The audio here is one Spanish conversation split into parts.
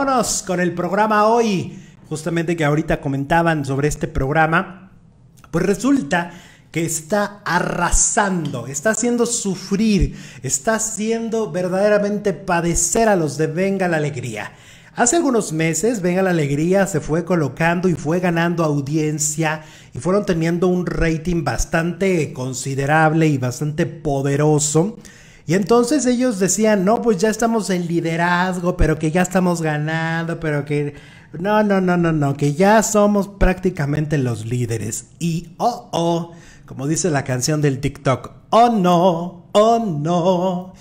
Vámonos con el programa hoy. Justamente que ahorita comentaban sobre este programa. Pues resulta que está arrasando, está haciendo sufrir, está haciendo verdaderamente padecer a los de Venga la Alegría. Hace algunos meses, Venga la Alegría se fue colocando y fue ganando audiencia y fueron teniendo un rating bastante considerable y bastante poderoso. Y entonces ellos decían, no, pues ya estamos en liderazgo, pero que ya estamos ganando, pero que... No, no, no, no, no, que ya somos prácticamente los líderes. Y, oh, oh, como dice la canción del TikTok, oh, no, oh, no.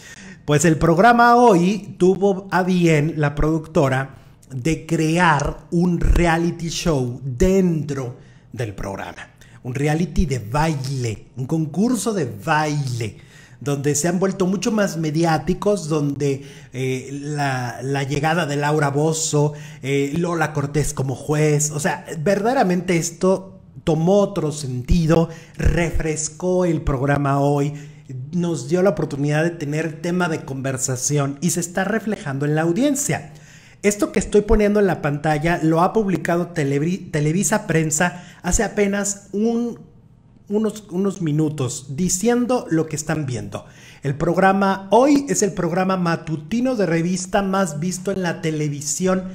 Pues el programa hoy tuvo a bien la productora de crear un reality show dentro del programa. Un reality de baile, un concurso de baile donde se han vuelto mucho más mediáticos, donde eh, la, llegada de Laura Bozzo eh, Lola Cortés como juez, o sea, verdaderamente esto tomó otro sentido, refrescó el programa hoy, nos dio la oportunidad de tener tema de conversación y se está reflejando en la audiencia. Esto que estoy poniendo en la pantalla lo ha publicado Televisa Prensa hace apenas un unos, minutos diciendo lo que están viendo. El programa hoy es el programa matutino de revista más visto en la televisión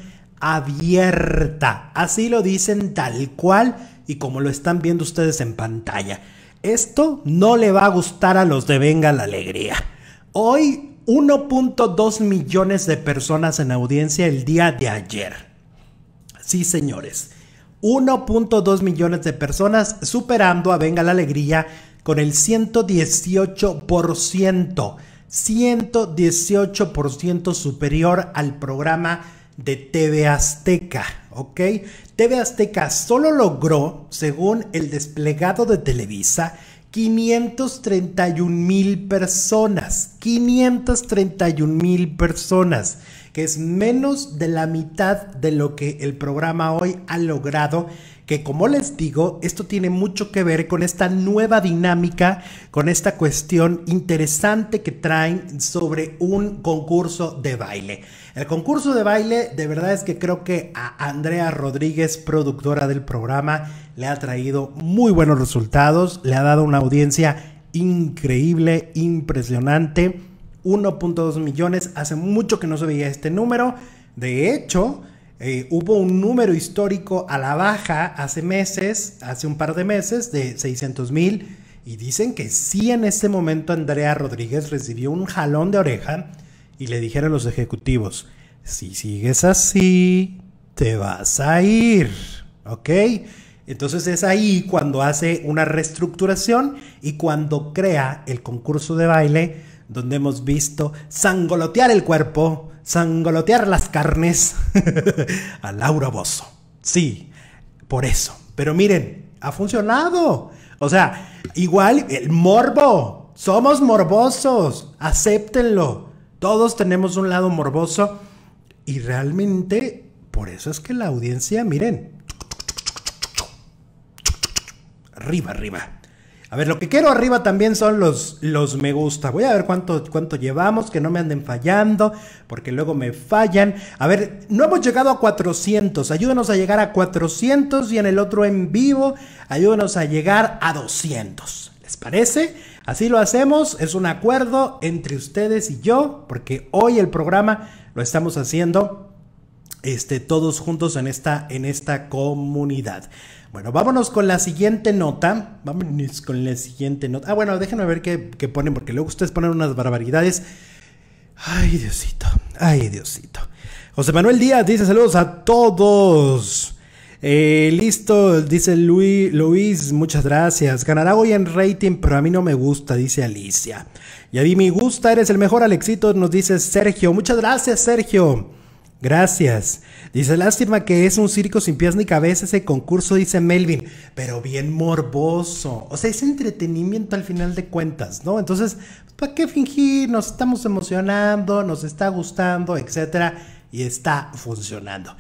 abierta. Así lo dicen tal cual y como lo están viendo ustedes en pantalla. Esto no le va a gustar a los de Venga la Alegría. Hoy 1.2 millones de personas en audiencia el día de ayer. Sí, señores. 1.2 millones de personas, superando a Venga la Alegría con el 118%, 118% superior al programa de TV Azteca, ¿ok? TV Azteca solo logró, según el desplegado de Televisa, 531 mil personas, 531 mil personas que es menos de la mitad de lo que el programa hoy ha logrado que como les digo, esto tiene mucho que ver con esta nueva dinámica, con esta cuestión interesante que traen sobre un concurso de baile. El concurso de baile, de verdad es que creo que a Andrea Rodríguez, productora del programa, le ha traído muy buenos resultados, le ha dado una audiencia increíble, impresionante 1.2 millones. Hace mucho que no se veía este número. De hecho, eh, hubo un número histórico a la baja hace meses, hace un par de meses, de 600 mil. Y dicen que sí en este momento Andrea Rodríguez recibió un jalón de oreja y le dijeron los ejecutivos, si sigues así, te vas a ir. ¿Ok? Entonces es ahí cuando hace una reestructuración y cuando crea el concurso de baile donde hemos visto sangolotear el cuerpo, sangolotear las carnes a Laura Bozo. Sí, por eso. Pero miren, ha funcionado. O sea, igual el morbo. Somos morbosos. Acéptenlo. Todos tenemos un lado morboso. Y realmente, por eso es que la audiencia, miren. Arriba, arriba. A ver, lo que quiero arriba también son los, los me gusta. Voy a ver cuánto, cuánto llevamos, que no me anden fallando, porque luego me fallan. A ver, no hemos llegado a 400. Ayúdenos a llegar a 400 y en el otro en vivo, ayúdenos a llegar a 200. ¿Les parece? Así lo hacemos, es un acuerdo entre ustedes y yo, porque hoy el programa lo estamos haciendo este, todos juntos en esta, en esta comunidad. Bueno, vámonos con la siguiente nota. Vámonos con la siguiente nota. Ah, bueno, déjenme ver qué, ponen, porque luego ustedes ponen unas barbaridades. Ay, Diosito. Ay, Diosito. José Manuel Díaz dice saludos a todos. Eh, listo, dice Luis, Luis, muchas gracias. Ganará hoy en rating, pero a mí no me gusta, dice Alicia. Y a mí me gusta, eres el mejor Alexito, nos dice Sergio. Muchas gracias, Sergio. Gracias. Dice, lástima que es un circo sin pies ni cabeza ese concurso, dice Melvin, pero bien morboso. O sea, es entretenimiento al final de cuentas, ¿no? Entonces, ¿para qué fingir? Nos estamos emocionando, nos está gustando, etcétera, y está funcionando.